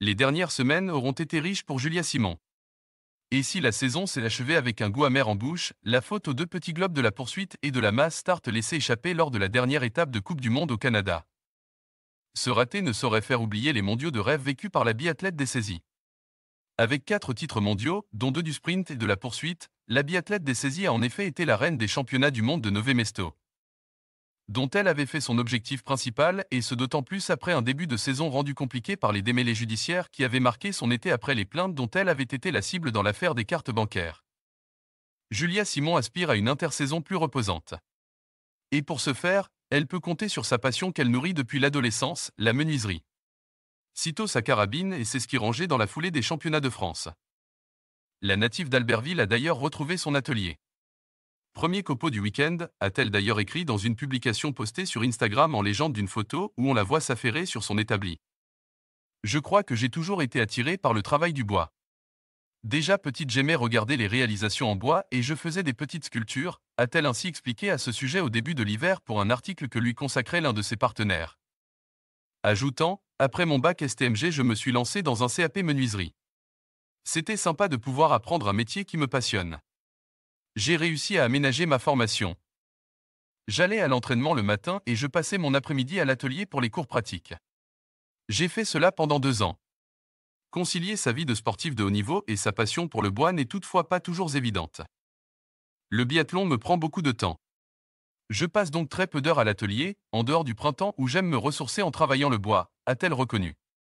Les dernières semaines auront été riches pour Julia Simon. Et si la saison s'est achevée avec un goût amer en bouche, la faute aux deux petits globes de la poursuite et de la masse start laissée échapper lors de la dernière étape de Coupe du Monde au Canada. Ce raté ne saurait faire oublier les mondiaux de rêve vécus par la biathlète des saisies. Avec quatre titres mondiaux, dont deux du sprint et de la poursuite, la biathlète des saisies a en effet été la reine des championnats du monde de Nové Mesto dont elle avait fait son objectif principal et ce d'autant plus après un début de saison rendu compliqué par les démêlés judiciaires qui avaient marqué son été après les plaintes dont elle avait été la cible dans l'affaire des cartes bancaires. Julia Simon aspire à une intersaison plus reposante. Et pour ce faire, elle peut compter sur sa passion qu'elle nourrit depuis l'adolescence, la menuiserie. Sitôt sa carabine et ses skis rangés dans la foulée des championnats de France. La native d'Albertville a d'ailleurs retrouvé son atelier. Premier copeau du week-end, a-t-elle d'ailleurs écrit dans une publication postée sur Instagram en légende d'une photo où on la voit s'affairer sur son établi. Je crois que j'ai toujours été attiré par le travail du bois. Déjà petite j'aimais regarder les réalisations en bois et je faisais des petites sculptures, a-t-elle ainsi expliqué à ce sujet au début de l'hiver pour un article que lui consacrait l'un de ses partenaires. Ajoutant, après mon bac STMG je me suis lancé dans un CAP menuiserie. C'était sympa de pouvoir apprendre un métier qui me passionne j'ai réussi à aménager ma formation. J'allais à l'entraînement le matin et je passais mon après-midi à l'atelier pour les cours pratiques. J'ai fait cela pendant deux ans. Concilier sa vie de sportif de haut niveau et sa passion pour le bois n'est toutefois pas toujours évidente. Le biathlon me prend beaucoup de temps. Je passe donc très peu d'heures à l'atelier, en dehors du printemps où j'aime me ressourcer en travaillant le bois, a-t-elle reconnu.